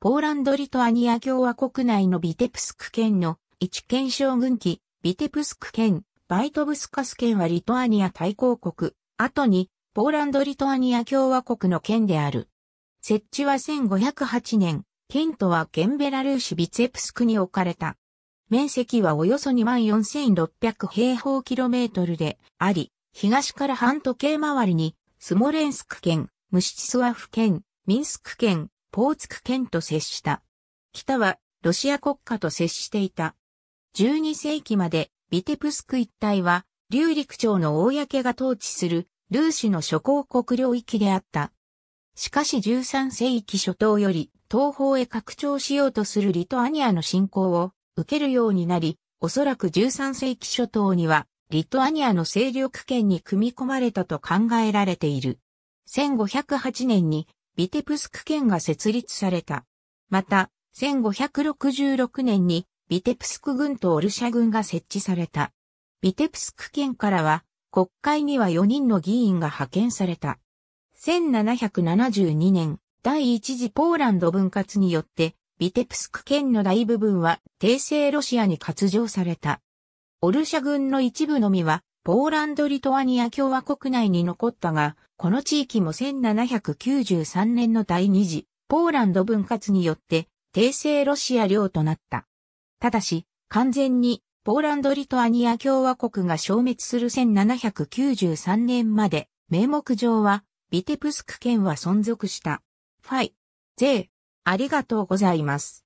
ポーランド・リトアニア共和国内のビテプスク県の一県将軍機、ビテプスク県、バイトブスカス県はリトアニア対抗国、後にポーランド・リトアニア共和国の県である。設置は1508年、県都はゲンベラルーシ・ビツェプスクに置かれた。面積はおよそ24,600平方キロメートルであり、東から半時計回りに、スモレンスク県、ムシチスワフ県、ミンスク県、ポーツク県と接した。北はロシア国家と接していた。12世紀までビテプスク一帯は、劉陸町の公が統治する、ルーシの諸公国領域であった。しかし13世紀初頭より、東方へ拡張しようとするリトアニアの侵攻を受けるようになり、おそらく13世紀初頭には、リトアニアの勢力圏に組み込まれたと考えられている。1508年にビテプスク県が設立された。また、1566年にビテプスク軍とオルシャ軍が設置された。ビテプスク県からは国会には4人の議員が派遣された。1772年、第一次ポーランド分割によって、ビテプスク県の大部分は帝政ロシアに割譲された。オルシャ軍の一部のみはポーランド・リトアニア共和国内に残ったが、この地域も1793年の第二次、ポーランド分割によって、帝政ロシア領となった。ただし、完全に、ポーランド・リトアニア共和国が消滅する1793年まで、名目上は、ビテプスク県は存続した。ファイ。ー、ありがとうございます。